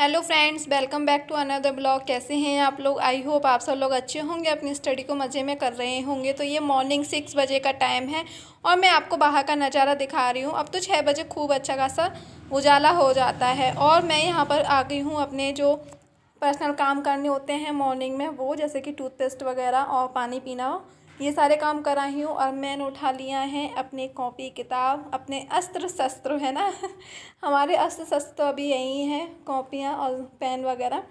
hello friends welcome back to another blog कैसे हैं आप लोग आई होप आप सब लोग अच्छे होंगे अपनी स्टडी को मज़े में कर रहे होंगे तो ये मॉर्निंग सिक्स बजे का टाइम है और मैं आपको बाहर का नज़ारा दिखा रही हूँ अब तो छः बजे खूब अच्छा खासा उजाला हो जाता है और मैं यहाँ पर आ गई हूँ अपने जो पर्सनल काम करने होते हैं मॉर्निंग में वो जैसे कि टूथपेस्ट वगैरह और पानी पीना ये सारे काम कराई हूँ और मैंने उठा लिया है अपनी कॉपी किताब अपने अस्त्र शस्त्र है ना हमारे अस्त्र शस्त्र तो अभी यही हैं कॉपियाँ और पेन वगैरह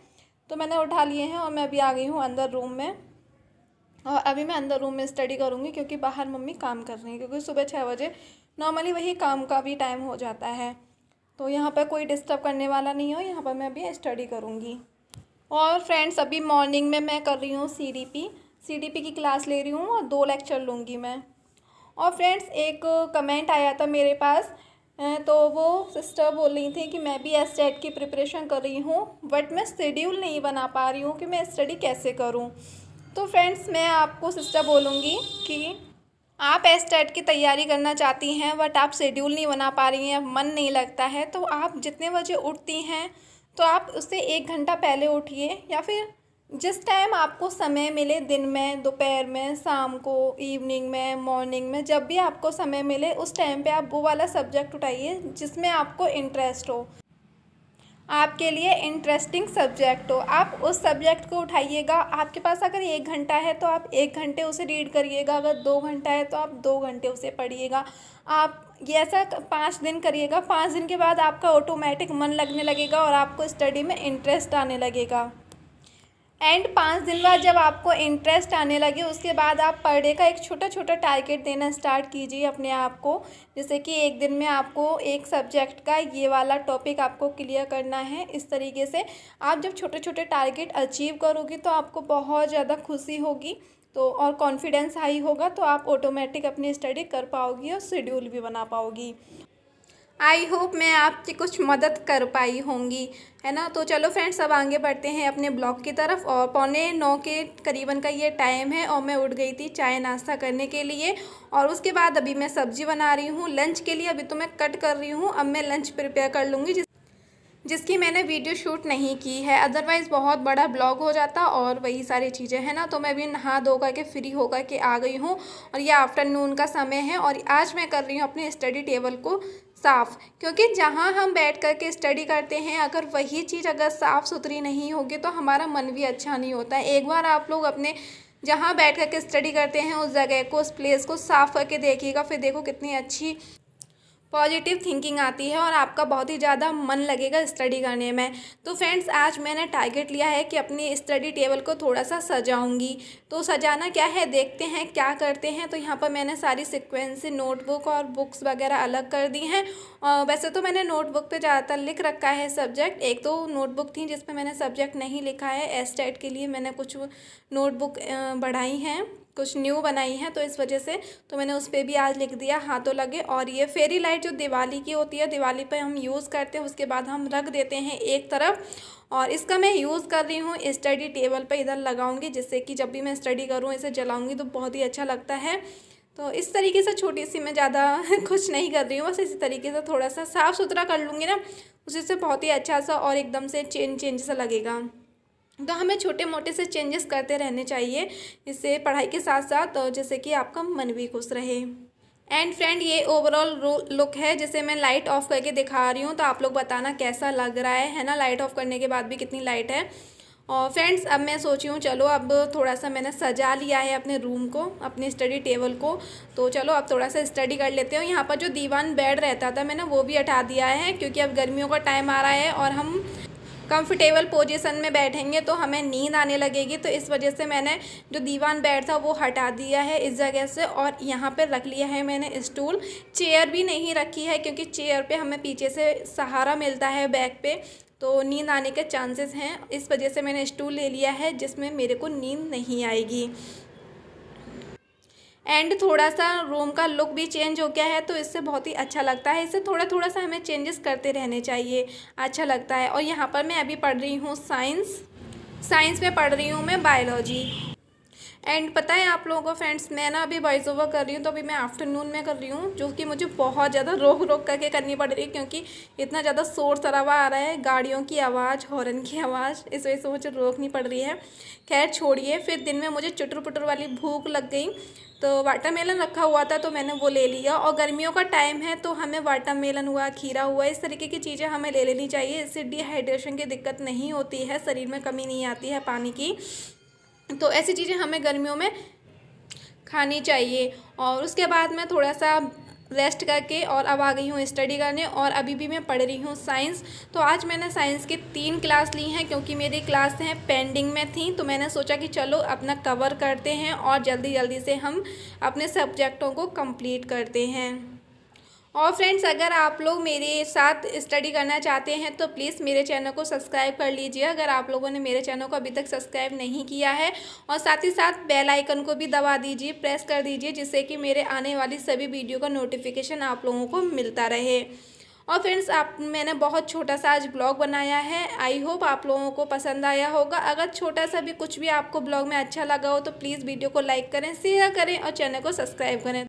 तो मैंने उठा लिए हैं और मैं अभी आ गई हूँ अंदर रूम में और अभी मैं अंदर रूम में स्टडी करूँगी क्योंकि बाहर मम्मी काम कर रही हैं क्योंकि सुबह छः बजे नॉर्मली वही काम का भी टाइम हो जाता है तो यहाँ पर कोई डिस्टर्ब करने वाला नहीं हो यहाँ पर मैं अभी स्टडी करूँगी और फ्रेंड्स अभी मॉर्निंग में मैं कर रही हूँ सी डी पी सीडीपी की क्लास ले रही हूँ और दो लेक्चर लूँगी मैं और फ्रेंड्स एक कमेंट आया था मेरे पास तो वो सिस्टर बोल रही थी कि मैं भी एस की प्रिपरेशन कर रही हूँ बट मैं शेड्यूल नहीं बना पा रही हूँ कि मैं स्टडी कैसे करूँ तो फ्रेंड्स मैं आपको सिस्टर बोलूँगी कि आप एस की तैयारी करना चाहती हैं बट आप शेड्यूल नहीं बना पा रही हैं मन नहीं लगता है तो आप जितने बजे उठती हैं तो आप उससे एक घंटा पहले उठिए या फिर जिस टाइम आपको समय मिले दिन में दोपहर में शाम को इवनिंग में मॉर्निंग में जब भी आपको समय मिले उस टाइम पे आप वो वाला सब्जेक्ट उठाइए जिसमें आपको इंटरेस्ट हो आपके लिए इंटरेस्टिंग सब्जेक्ट हो आप उस सब्जेक्ट को उठाइएगा आपके पास अगर एक घंटा है तो आप एक घंटे उसे रीड करिएगा अगर दो घंटा है तो आप दो घंटे उसे पढ़िएगा आप ये ऐसा पाँच दिन करिएगा पाँच दिन के बाद आपका ऑटोमेटिक मन लगने लगेगा और आपको स्टडी में इंटरेस्ट आने लगेगा एंड पाँच दिन बाद जब आपको इंटरेस्ट आने लगे उसके बाद आप पर डे का एक छोटा छोटा टारगेट देना स्टार्ट कीजिए अपने आप को जैसे कि एक दिन में आपको एक सब्जेक्ट का ये वाला टॉपिक आपको क्लियर करना है इस तरीके से आप जब छोटे छोटे टारगेट अचीव करोगे तो आपको बहुत ज़्यादा खुशी होगी तो और कॉन्फिडेंस हाई होगा तो आप ऑटोमेटिक अपनी स्टडी कर पाओगी और शेड्यूल भी बना पाओगी आई होप मैं आपकी कुछ मदद कर पाई होंगी है ना तो चलो फ्रेंड्स अब आगे बढ़ते हैं अपने ब्लॉग की तरफ और पौने नौ के करीबन का ये टाइम है और मैं उठ गई थी चाय नाश्ता करने के लिए और उसके बाद अभी मैं सब्जी बना रही हूँ लंच के लिए अभी तो मैं कट कर रही हूँ अब मैं लंच प्रिपेयर कर लूँगी जिस जिसकी मैंने वीडियो शूट नहीं की है अदरवाइज़ बहुत बड़ा ब्लॉग हो जाता और वही सारी चीज़ें हैं ना तो मैं अभी नहा धो के फ्री हो कर के आ गई हूँ और यह आफ्टरनून का समय है और आज मैं कर रही हूँ अपने स्टडी टेबल को साफ़ क्योंकि जहाँ हम बैठ कर के स्टडी करते हैं अगर वही चीज़ अगर साफ़ सुथरी नहीं होगी तो हमारा मन भी अच्छा नहीं होता है एक बार आप लोग अपने जहाँ बैठ कर के स्टडी करते हैं उस जगह को उस प्लेस को साफ़ करके देखिएगा फिर देखो कितनी अच्छी पॉजिटिव थिंकिंग आती है और आपका बहुत ही ज़्यादा मन लगेगा स्टडी करने में तो फ्रेंड्स आज मैंने टारगेट लिया है कि अपनी स्टडी टेबल को थोड़ा सा सजाऊंगी तो सजाना क्या है देखते हैं क्या करते हैं तो यहाँ पर मैंने सारी सिक्वेंस नोटबुक और बुक्स वगैरह अलग कर दी हैं और वैसे तो मैंने नोटबुक पर ज़्यादातर लिख रखा है सब्जेक्ट एक तो नोटबुक थी जिसमें मैंने सब्जेक्ट नहीं लिखा है एस के लिए मैंने कुछ नोटबुक बढ़ाई हैं कुछ न्यू बनाई हैं तो इस वजह से तो मैंने उस पर भी आज लिख दिया हाथों लगे और ये फेरी लाइट जो दिवाली की होती है दिवाली पर हम यूज़ करते हैं उसके बाद हम रख देते हैं एक तरफ और इसका मैं यूज़ कर रही हूँ स्टडी टेबल पर इधर लगाऊंगी जिससे कि जब भी मैं स्टडी करूँ इसे जलाऊँगी तो बहुत ही अच्छा लगता है तो इस तरीके से छोटी सी मैं ज़्यादा कुछ नहीं कर रही हूँ बस इसी तरीके से थोड़ा सा साफ़ सुथरा कर लूँगी ना उसी से बहुत ही अच्छा सा और एकदम से चेंज चेंज सा लगेगा तो हमें छोटे मोटे से चेंजेस करते रहने चाहिए इससे पढ़ाई के साथ साथ तो जैसे कि आपका मन भी खुश रहे एंड फ्रेंड ये ओवरऑल लुक है जैसे मैं लाइट ऑफ करके दिखा रही हूँ तो आप लोग बताना कैसा लग रहा है है ना लाइट ऑफ करने के बाद भी कितनी लाइट है और फ्रेंड्स अब मैं सोची हूँ चलो अब थोड़ा सा मैंने सजा लिया है अपने रूम को अपने स्टडी टेबल को तो चलो अब थोड़ा सा स्टडी कर लेते हो यहाँ पर जो दीवान बेड रहता था मैंने वो भी हटा दिया है क्योंकि अब गर्मियों का टाइम आ रहा है और हम कंफर्टेबल पोजिशन में बैठेंगे तो हमें नींद आने लगेगी तो इस वजह से मैंने जो दीवान बेड था वो हटा दिया है इस जगह से और यहाँ पर रख लिया है मैंने स्टूल चेयर भी नहीं रखी है क्योंकि चेयर पर हमें पीछे से सहारा मिलता है बैक पर तो नींद आने के चांसेस हैं इस वजह से मैंने स्टूल ले लिया है जिसमें मेरे को नींद नहीं आएगी एंड थोड़ा सा रूम का लुक भी चेंज हो गया है तो इससे बहुत ही अच्छा लगता है इससे थोड़ा थोड़ा सा हमें चेंजेस करते रहने चाहिए अच्छा लगता है और यहाँ पर मैं अभी पढ़ रही हूँ साइंस साइंस में पढ़ रही हूँ मैं बायोलॉजी एंड पता है आप लोगों को फ्रेंड्स मैं ना अभी वॉइस ओवर कर रही हूँ तो अभी मैं आफ्टरनून में कर रही हूँ जो कि मुझे बहुत ज़्यादा रोक रोक करके करनी पड़ रही है क्योंकि इतना ज़्यादा शोर शराबा आ रहा है गाड़ियों की आवाज़ हॉर्न की आवाज़ इस वजह से मुझे रोकनी पड़ रही है खैर छोड़िए फिर दिन में मुझे चुटर पुटर वाली भूख लग गई तो वाटरमेलन रखा हुआ था तो मैंने वो ले लिया और गर्मियों का टाइम है तो हमें वाटरमेलन हुआ खीरा हुआ इस तरीके की चीज़ें हमें ले लेनी चाहिए इससे डिहाइड्रेशन की दिक्कत नहीं होती है शरीर में कमी नहीं आती है पानी की तो ऐसी चीज़ें हमें गर्मियों में खानी चाहिए और उसके बाद मैं थोड़ा सा रेस्ट करके और अब आ गई हूँ स्टडी करने और अभी भी मैं पढ़ रही हूँ साइंस तो आज मैंने साइंस के तीन क्लास ली हैं क्योंकि मेरी क्लास हैं पेंडिंग में थी तो मैंने सोचा कि चलो अपना कवर करते हैं और जल्दी जल्दी से हम अपने सब्जेक्टों को कंप्लीट करते हैं और फ्रेंड्स अगर आप लोग मेरे साथ स्टडी करना चाहते हैं तो प्लीज़ मेरे चैनल को सब्सक्राइब कर लीजिए अगर आप लोगों ने मेरे चैनल को अभी तक सब्सक्राइब नहीं किया है और साथ ही साथ बेल आइकन को भी दबा दीजिए प्रेस कर दीजिए जिससे कि मेरे आने वाली सभी वीडियो का नोटिफिकेशन आप लोगों को मिलता रहे और फ्रेंड्स आप मैंने बहुत छोटा सा आज ब्लॉग बनाया है आई होप आप लोगों को पसंद आया होगा अगर छोटा सा भी कुछ भी आपको ब्लॉग में अच्छा लगा हो तो प्लीज़ वीडियो को लाइक करें शेयर करें और चैनल को सब्सक्राइब करें